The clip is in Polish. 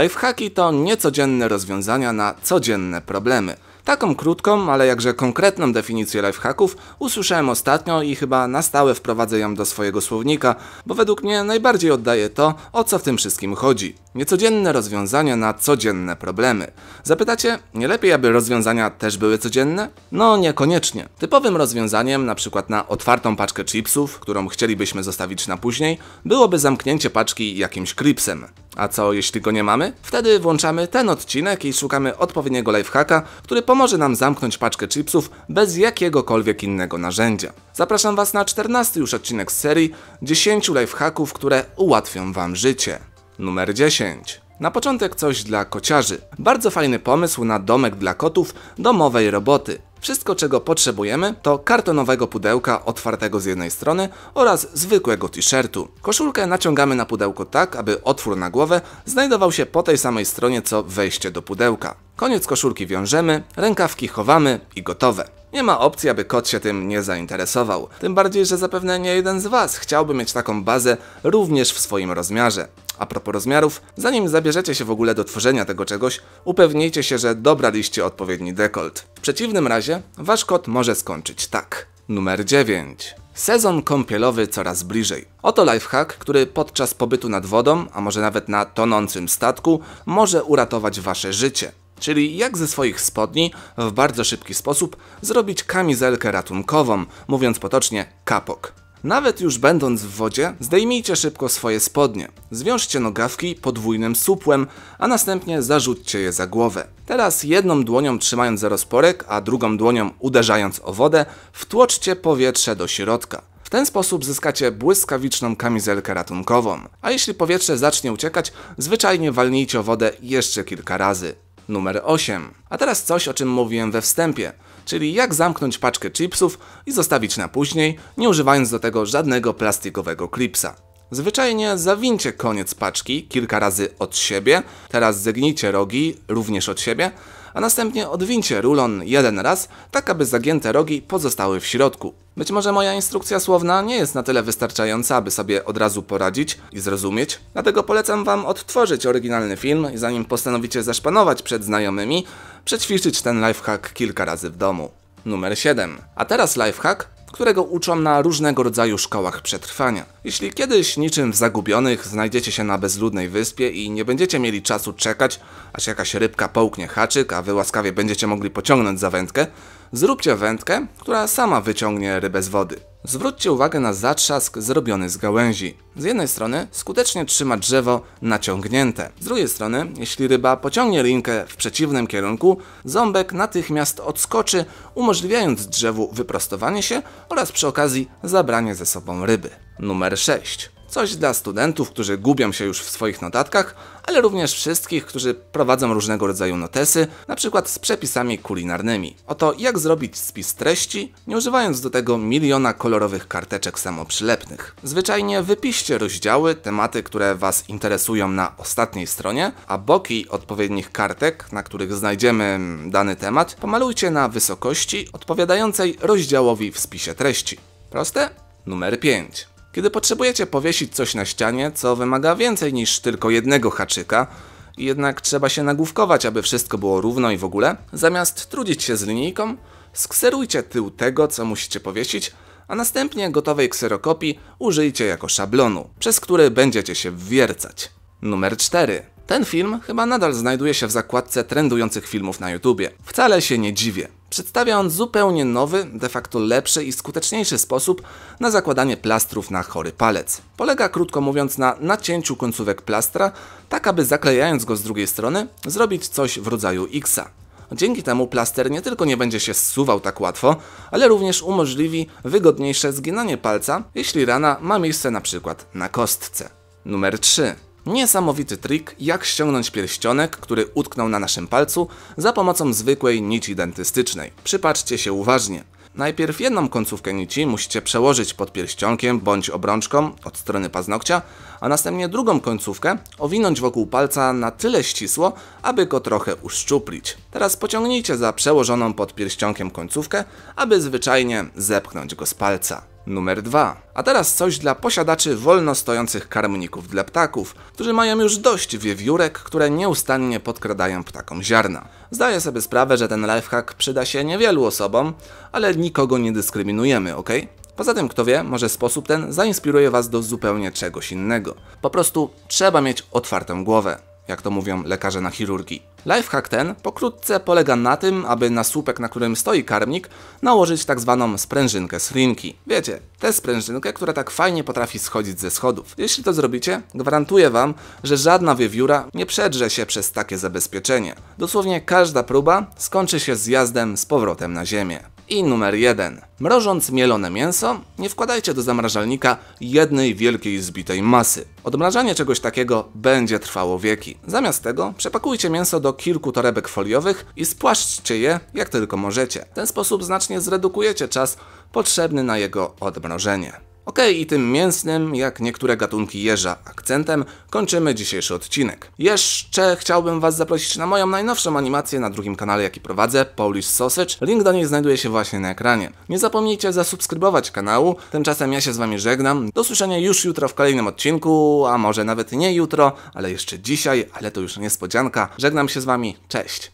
Lifehacki to niecodzienne rozwiązania na codzienne problemy. Taką krótką, ale jakże konkretną definicję lifehacków usłyszałem ostatnio i chyba na stałe wprowadzę ją do swojego słownika, bo według mnie najbardziej oddaje to, o co w tym wszystkim chodzi. Niecodzienne rozwiązania na codzienne problemy. Zapytacie, nie lepiej, aby rozwiązania też były codzienne? No niekoniecznie. Typowym rozwiązaniem, na przykład na otwartą paczkę chipsów, którą chcielibyśmy zostawić na później, byłoby zamknięcie paczki jakimś klipsem. A co jeśli go nie mamy? Wtedy włączamy ten odcinek i szukamy odpowiedniego lifehacka, który pomoże nam zamknąć paczkę chipsów bez jakiegokolwiek innego narzędzia. Zapraszam Was na 14 już odcinek z serii 10 lifehacków, które ułatwią Wam życie. Numer 10. Na początek coś dla kociarzy. Bardzo fajny pomysł na domek dla kotów domowej roboty. Wszystko czego potrzebujemy to kartonowego pudełka otwartego z jednej strony oraz zwykłego t-shirtu. Koszulkę naciągamy na pudełko tak, aby otwór na głowę znajdował się po tej samej stronie co wejście do pudełka. Koniec koszulki wiążemy, rękawki chowamy i gotowe. Nie ma opcji, aby kot się tym nie zainteresował. Tym bardziej, że zapewne nie jeden z Was chciałby mieć taką bazę również w swoim rozmiarze. A propos rozmiarów, zanim zabierzecie się w ogóle do tworzenia tego czegoś, upewnijcie się, że dobraliście odpowiedni dekolt przeciwnym razie wasz kot może skończyć tak. Numer 9. Sezon kąpielowy coraz bliżej. Oto lifehack, który podczas pobytu nad wodą, a może nawet na tonącym statku, może uratować wasze życie. Czyli jak ze swoich spodni w bardzo szybki sposób zrobić kamizelkę ratunkową, mówiąc potocznie kapok. Nawet już będąc w wodzie, zdejmijcie szybko swoje spodnie. Zwiążcie nogawki podwójnym supłem, a następnie zarzućcie je za głowę. Teraz jedną dłonią trzymając za rozporek, a drugą dłonią uderzając o wodę, wtłoczcie powietrze do środka. W ten sposób zyskacie błyskawiczną kamizelkę ratunkową. A jeśli powietrze zacznie uciekać, zwyczajnie walnijcie o wodę jeszcze kilka razy. Numer 8. A teraz coś, o czym mówiłem we wstępie czyli jak zamknąć paczkę chipsów i zostawić na później, nie używając do tego żadnego plastikowego klipsa. Zwyczajnie zawincie koniec paczki kilka razy od siebie, teraz zegnijcie rogi również od siebie, a następnie odwincie rulon jeden raz, tak aby zagięte rogi pozostały w środku. Być może moja instrukcja słowna nie jest na tyle wystarczająca, aby sobie od razu poradzić i zrozumieć, dlatego polecam Wam odtworzyć oryginalny film, zanim postanowicie zaszpanować przed znajomymi, przećwiczyć ten lifehack kilka razy w domu. Numer 7. A teraz lifehack, którego uczą na różnego rodzaju szkołach przetrwania. Jeśli kiedyś niczym w zagubionych znajdziecie się na bezludnej wyspie i nie będziecie mieli czasu czekać, aż jakaś rybka połknie haczyk, a wy łaskawie będziecie mogli pociągnąć za wędkę, zróbcie wędkę, która sama wyciągnie rybę z wody. Zwróćcie uwagę na zatrzask zrobiony z gałęzi. Z jednej strony skutecznie trzyma drzewo naciągnięte. Z drugiej strony, jeśli ryba pociągnie linkę w przeciwnym kierunku, ząbek natychmiast odskoczy, umożliwiając drzewu wyprostowanie się oraz przy okazji zabranie ze sobą ryby. Numer 6. Coś dla studentów, którzy gubią się już w swoich notatkach, ale również wszystkich, którzy prowadzą różnego rodzaju notesy, na przykład z przepisami kulinarnymi. Oto jak zrobić spis treści, nie używając do tego miliona kolorowych karteczek samoprzylepnych. Zwyczajnie wypiszcie rozdziały, tematy, które Was interesują na ostatniej stronie, a boki odpowiednich kartek, na których znajdziemy mm, dany temat, pomalujcie na wysokości odpowiadającej rozdziałowi w spisie treści. Proste? Numer 5. Kiedy potrzebujecie powiesić coś na ścianie, co wymaga więcej niż tylko jednego haczyka, jednak trzeba się nagłówkować, aby wszystko było równo i w ogóle, zamiast trudzić się z linijką, skserujcie tył tego, co musicie powiesić, a następnie gotowej kserokopii użyjcie jako szablonu, przez który będziecie się wwiercać. Numer 4. Ten film chyba nadal znajduje się w zakładce trendujących filmów na YouTubie. Wcale się nie dziwię. Przedstawia on zupełnie nowy, de facto lepszy i skuteczniejszy sposób na zakładanie plastrów na chory palec. Polega krótko mówiąc na nacięciu końcówek plastra, tak aby zaklejając go z drugiej strony zrobić coś w rodzaju X-a. Dzięki temu plaster nie tylko nie będzie się zsuwał tak łatwo, ale również umożliwi wygodniejsze zginanie palca, jeśli rana ma miejsce na przykład na kostce. Numer 3. Niesamowity trik, jak ściągnąć pierścionek, który utknął na naszym palcu za pomocą zwykłej nici dentystycznej. Przypatrzcie się uważnie. Najpierw jedną końcówkę nici musicie przełożyć pod pierścionkiem bądź obrączką od strony paznokcia, a następnie drugą końcówkę owinąć wokół palca na tyle ścisło, aby go trochę uszczuplić. Teraz pociągnijcie za przełożoną pod pierścionkiem końcówkę, aby zwyczajnie zepchnąć go z palca numer 2. A teraz coś dla posiadaczy wolno stojących karmników dla ptaków, którzy mają już dość wiewiórek, które nieustannie podkradają ptakom ziarna. Zdaję sobie sprawę, że ten lifehack przyda się niewielu osobom, ale nikogo nie dyskryminujemy, ok? Poza tym, kto wie, może sposób ten zainspiruje Was do zupełnie czegoś innego. Po prostu trzeba mieć otwartą głowę, jak to mówią lekarze na chirurgii. Lifehack ten pokrótce polega na tym, aby na słupek, na którym stoi karmnik, nałożyć tak zwaną sprężynkę z rinki. Wiecie, tę sprężynkę, która tak fajnie potrafi schodzić ze schodów. Jeśli to zrobicie, gwarantuję Wam, że żadna wiewióra nie przedrze się przez takie zabezpieczenie. Dosłownie każda próba skończy się zjazdem z powrotem na ziemię. I numer 1. Mrożąc mielone mięso, nie wkładajcie do zamrażalnika jednej wielkiej zbitej masy. Odmrażanie czegoś takiego będzie trwało wieki. Zamiast tego przepakujcie mięso do kilku torebek foliowych i spłaszczcie je jak tylko możecie. W ten sposób znacznie zredukujecie czas potrzebny na jego odmrożenie. Ok, i tym mięsnym, jak niektóre gatunki jeża, akcentem kończymy dzisiejszy odcinek. Jeszcze chciałbym Was zaprosić na moją najnowszą animację na drugim kanale, jaki prowadzę, Polish Sausage. Link do niej znajduje się właśnie na ekranie. Nie zapomnijcie zasubskrybować kanału, tymczasem ja się z Wami żegnam. Do słyszenia już jutro w kolejnym odcinku, a może nawet nie jutro, ale jeszcze dzisiaj, ale to już niespodzianka. Żegnam się z Wami, cześć!